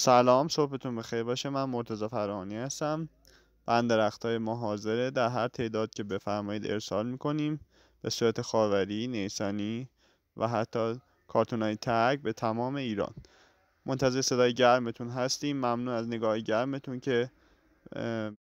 سلام صبحتون بخیر باشه من مرتضی فرانی هستم بند رخت های ما حاضره در هر تعداد که بفرمایید ارسال میکنیم به صورت خاوری، نیسانی و حتی کارتون های تگ به تمام ایران منتظر صدای گرمتون هستیم ممنون از نگاه گرمتون که